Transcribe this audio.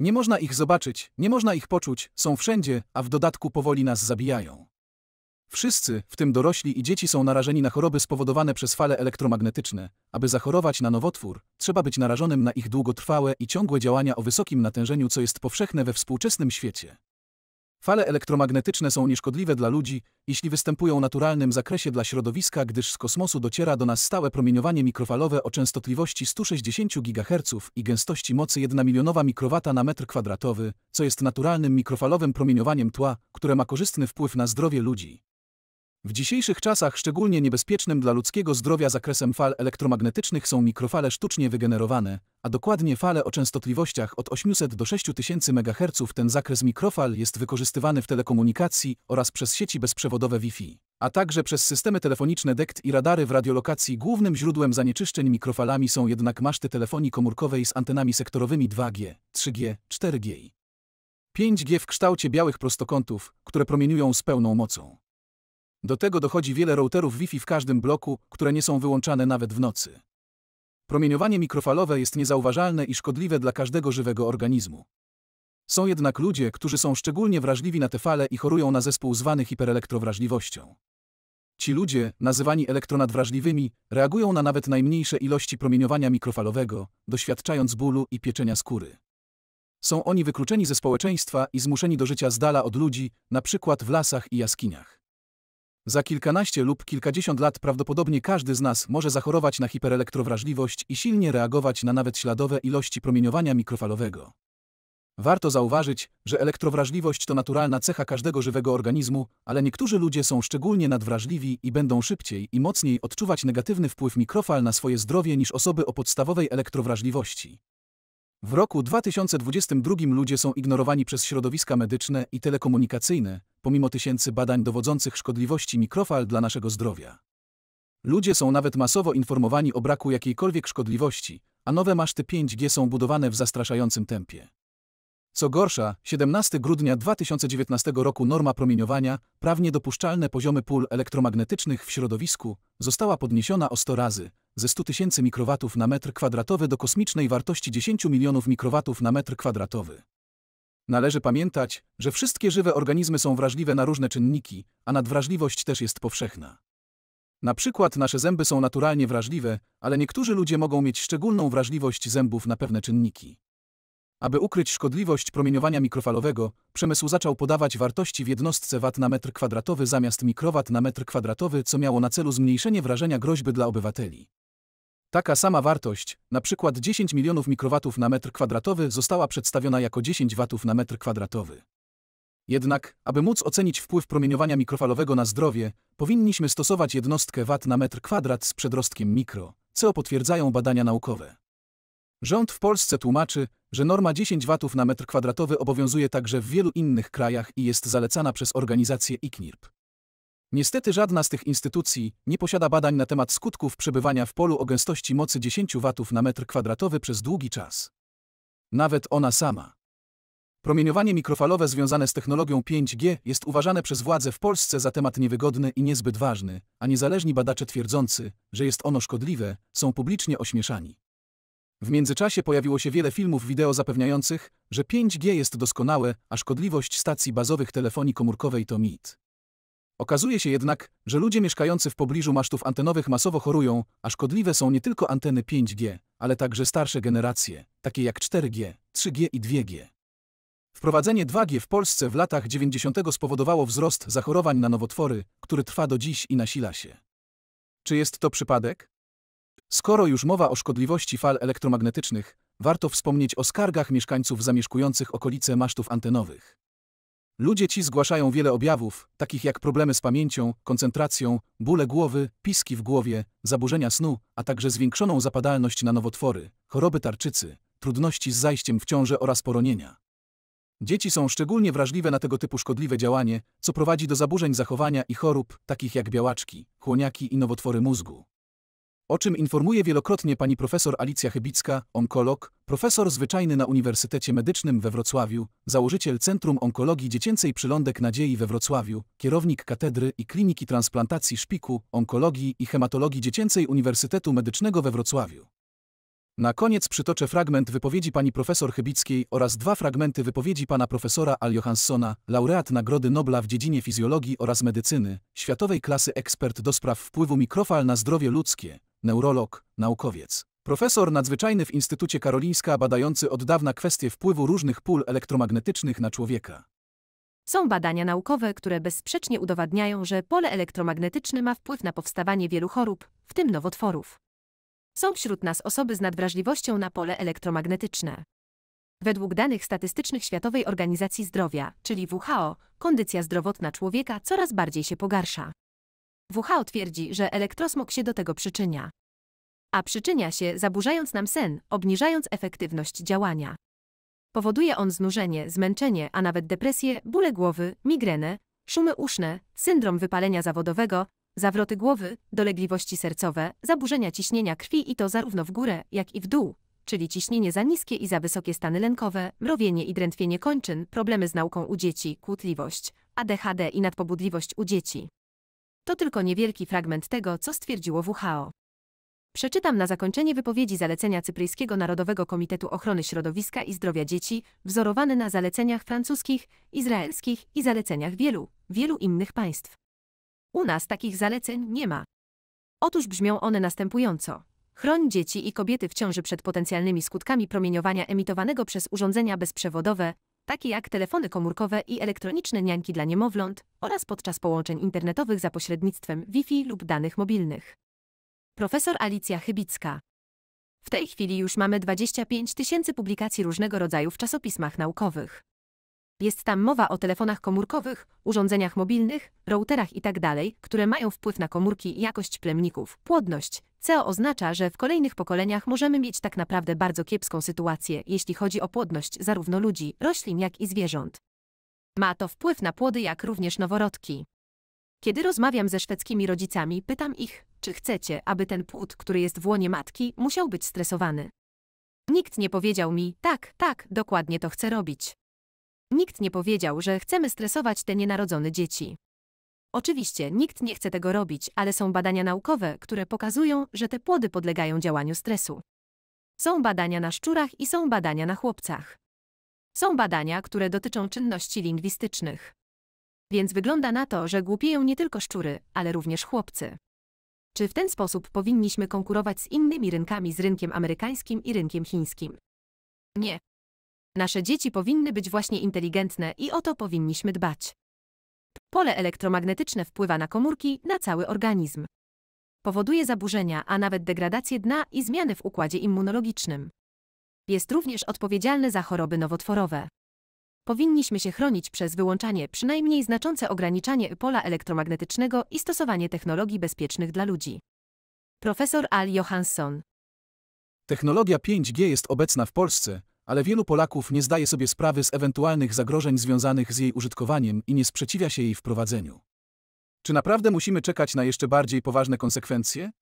Nie można ich zobaczyć, nie można ich poczuć, są wszędzie, a w dodatku powoli nas zabijają. Wszyscy, w tym dorośli i dzieci, są narażeni na choroby spowodowane przez fale elektromagnetyczne. Aby zachorować na nowotwór, trzeba być narażonym na ich długotrwałe i ciągłe działania o wysokim natężeniu, co jest powszechne we współczesnym świecie. Fale elektromagnetyczne są nieszkodliwe dla ludzi, jeśli występują w naturalnym zakresie dla środowiska, gdyż z kosmosu dociera do nas stałe promieniowanie mikrofalowe o częstotliwości 160 GHz i gęstości mocy 1 milionowa mikrowata na metr kwadratowy, co jest naturalnym mikrofalowym promieniowaniem tła, które ma korzystny wpływ na zdrowie ludzi. W dzisiejszych czasach szczególnie niebezpiecznym dla ludzkiego zdrowia zakresem fal elektromagnetycznych są mikrofale sztucznie wygenerowane, a dokładnie fale o częstotliwościach od 800 do 6000 MHz. Ten zakres mikrofal jest wykorzystywany w telekomunikacji oraz przez sieci bezprzewodowe Wi-Fi, a także przez systemy telefoniczne DECT i radary w radiolokacji. Głównym źródłem zanieczyszczeń mikrofalami są jednak maszty telefonii komórkowej z antenami sektorowymi 2G, 3G, 4G. i 5G w kształcie białych prostokątów, które promieniują z pełną mocą. Do tego dochodzi wiele routerów Wi-Fi w każdym bloku, które nie są wyłączane nawet w nocy. Promieniowanie mikrofalowe jest niezauważalne i szkodliwe dla każdego żywego organizmu. Są jednak ludzie, którzy są szczególnie wrażliwi na te fale i chorują na zespół zwany hiperelektrowrażliwością. Ci ludzie, nazywani elektronadwrażliwymi, reagują na nawet najmniejsze ilości promieniowania mikrofalowego, doświadczając bólu i pieczenia skóry. Są oni wykluczeni ze społeczeństwa i zmuszeni do życia z dala od ludzi, na przykład w lasach i jaskiniach. Za kilkanaście lub kilkadziesiąt lat prawdopodobnie każdy z nas może zachorować na hiperelektrowrażliwość i silnie reagować na nawet śladowe ilości promieniowania mikrofalowego. Warto zauważyć, że elektrowrażliwość to naturalna cecha każdego żywego organizmu, ale niektórzy ludzie są szczególnie nadwrażliwi i będą szybciej i mocniej odczuwać negatywny wpływ mikrofal na swoje zdrowie niż osoby o podstawowej elektrowrażliwości. W roku 2022 ludzie są ignorowani przez środowiska medyczne i telekomunikacyjne, pomimo tysięcy badań dowodzących szkodliwości mikrofal dla naszego zdrowia. Ludzie są nawet masowo informowani o braku jakiejkolwiek szkodliwości, a nowe maszty 5G są budowane w zastraszającym tempie. Co gorsza, 17 grudnia 2019 roku norma promieniowania, prawnie dopuszczalne poziomy pól elektromagnetycznych w środowisku, została podniesiona o 100 razy, ze 100 tysięcy mikrowatów na metr kwadratowy do kosmicznej wartości 10 milionów mikrowatów na metr kwadratowy. Należy pamiętać, że wszystkie żywe organizmy są wrażliwe na różne czynniki, a nadwrażliwość też jest powszechna. Na przykład nasze zęby są naturalnie wrażliwe, ale niektórzy ludzie mogą mieć szczególną wrażliwość zębów na pewne czynniki. Aby ukryć szkodliwość promieniowania mikrofalowego, przemysł zaczął podawać wartości w jednostce wat na metr kwadratowy zamiast mikrowat na metr kwadratowy, co miało na celu zmniejszenie wrażenia groźby dla obywateli. Taka sama wartość, na przykład 10 milionów mikrowatów na metr kwadratowy, została przedstawiona jako 10 watów na metr kwadratowy. Jednak, aby móc ocenić wpływ promieniowania mikrofalowego na zdrowie, powinniśmy stosować jednostkę wat na metr kwadrat z przedrostkiem mikro, co potwierdzają badania naukowe. Rząd w Polsce tłumaczy, że norma 10 watów na metr kwadratowy obowiązuje także w wielu innych krajach i jest zalecana przez organizację ICNIRP. Niestety żadna z tych instytucji nie posiada badań na temat skutków przebywania w polu o gęstości mocy 10 W na metr kwadratowy przez długi czas. Nawet ona sama. Promieniowanie mikrofalowe związane z technologią 5G jest uważane przez władze w Polsce za temat niewygodny i niezbyt ważny, a niezależni badacze twierdzący, że jest ono szkodliwe, są publicznie ośmieszani. W międzyczasie pojawiło się wiele filmów wideo zapewniających, że 5G jest doskonałe, a szkodliwość stacji bazowych telefonii komórkowej to mit. Okazuje się jednak, że ludzie mieszkający w pobliżu masztów antenowych masowo chorują, a szkodliwe są nie tylko anteny 5G, ale także starsze generacje, takie jak 4G, 3G i 2G. Wprowadzenie 2G w Polsce w latach 90. spowodowało wzrost zachorowań na nowotwory, który trwa do dziś i nasila się. Czy jest to przypadek? Skoro już mowa o szkodliwości fal elektromagnetycznych, warto wspomnieć o skargach mieszkańców zamieszkujących okolice masztów antenowych. Ludzie ci zgłaszają wiele objawów, takich jak problemy z pamięcią, koncentracją, bóle głowy, piski w głowie, zaburzenia snu, a także zwiększoną zapadalność na nowotwory, choroby tarczycy, trudności z zajściem w ciążę oraz poronienia. Dzieci są szczególnie wrażliwe na tego typu szkodliwe działanie, co prowadzi do zaburzeń zachowania i chorób, takich jak białaczki, chłoniaki i nowotwory mózgu o czym informuje wielokrotnie pani profesor Alicja Chybicka, onkolog, profesor zwyczajny na Uniwersytecie Medycznym we Wrocławiu, założyciel Centrum Onkologii Dziecięcej Przylądek Nadziei we Wrocławiu, kierownik Katedry i Kliniki Transplantacji Szpiku, Onkologii i Hematologii Dziecięcej Uniwersytetu Medycznego we Wrocławiu. Na koniec przytoczę fragment wypowiedzi pani profesor Chybickiej oraz dwa fragmenty wypowiedzi pana profesora Al Johanssona, laureat Nagrody Nobla w dziedzinie fizjologii oraz medycyny, światowej klasy ekspert do spraw wpływu mikrofal na zdrowie ludzkie, neurolog, naukowiec. Profesor nadzwyczajny w Instytucie Karolińska, badający od dawna kwestie wpływu różnych pól elektromagnetycznych na człowieka. Są badania naukowe, które bezsprzecznie udowadniają, że pole elektromagnetyczne ma wpływ na powstawanie wielu chorób, w tym nowotworów. Są wśród nas osoby z nadwrażliwością na pole elektromagnetyczne. Według danych statystycznych Światowej Organizacji Zdrowia, czyli WHO, kondycja zdrowotna człowieka coraz bardziej się pogarsza. WHO twierdzi, że elektrosmog się do tego przyczynia. A przyczynia się zaburzając nam sen, obniżając efektywność działania. Powoduje on znużenie, zmęczenie, a nawet depresję, bóle głowy, migrenę, szumy uszne, syndrom wypalenia zawodowego, zawroty głowy, dolegliwości sercowe, zaburzenia ciśnienia krwi i to zarówno w górę, jak i w dół, czyli ciśnienie za niskie i za wysokie stany lękowe, mrowienie i drętwienie kończyn, problemy z nauką u dzieci, kłótliwość, ADHD i nadpobudliwość u dzieci. To tylko niewielki fragment tego, co stwierdziło WHO. Przeczytam na zakończenie wypowiedzi zalecenia Cypryjskiego Narodowego Komitetu Ochrony Środowiska i Zdrowia Dzieci, wzorowany na zaleceniach francuskich, izraelskich i zaleceniach wielu, wielu innych państw. U nas takich zaleceń nie ma. Otóż brzmią one następująco. Chroń dzieci i kobiety w ciąży przed potencjalnymi skutkami promieniowania emitowanego przez urządzenia bezprzewodowe, takie jak telefony komórkowe i elektroniczne niańki dla niemowląt oraz podczas połączeń internetowych za pośrednictwem Wi-Fi lub danych mobilnych. Profesor Alicja Chybicka. W tej chwili już mamy 25 tysięcy publikacji różnego rodzaju w czasopismach naukowych. Jest tam mowa o telefonach komórkowych, urządzeniach mobilnych, routerach itd., tak które mają wpływ na komórki i jakość plemników. Płodność CO oznacza, że w kolejnych pokoleniach możemy mieć tak naprawdę bardzo kiepską sytuację, jeśli chodzi o płodność zarówno ludzi, roślin, jak i zwierząt. Ma to wpływ na płody, jak również noworodki. Kiedy rozmawiam ze szwedzkimi rodzicami, pytam ich, czy chcecie, aby ten płód, który jest w łonie matki, musiał być stresowany. Nikt nie powiedział mi, tak, tak, dokładnie to chcę robić. Nikt nie powiedział, że chcemy stresować te nienarodzone dzieci. Oczywiście nikt nie chce tego robić, ale są badania naukowe, które pokazują, że te płody podlegają działaniu stresu. Są badania na szczurach i są badania na chłopcach. Są badania, które dotyczą czynności lingwistycznych. Więc wygląda na to, że głupieją nie tylko szczury, ale również chłopcy. Czy w ten sposób powinniśmy konkurować z innymi rynkami, z rynkiem amerykańskim i rynkiem chińskim? Nie, Nasze dzieci powinny być właśnie inteligentne i o to powinniśmy dbać. Pole elektromagnetyczne wpływa na komórki, na cały organizm. Powoduje zaburzenia, a nawet degradację dna i zmiany w układzie immunologicznym. Jest również odpowiedzialny za choroby nowotworowe. Powinniśmy się chronić przez wyłączanie, przynajmniej znaczące ograniczanie pola elektromagnetycznego i stosowanie technologii bezpiecznych dla ludzi. Profesor Al Johansson Technologia 5G jest obecna w Polsce, ale wielu Polaków nie zdaje sobie sprawy z ewentualnych zagrożeń związanych z jej użytkowaniem i nie sprzeciwia się jej wprowadzeniu. Czy naprawdę musimy czekać na jeszcze bardziej poważne konsekwencje?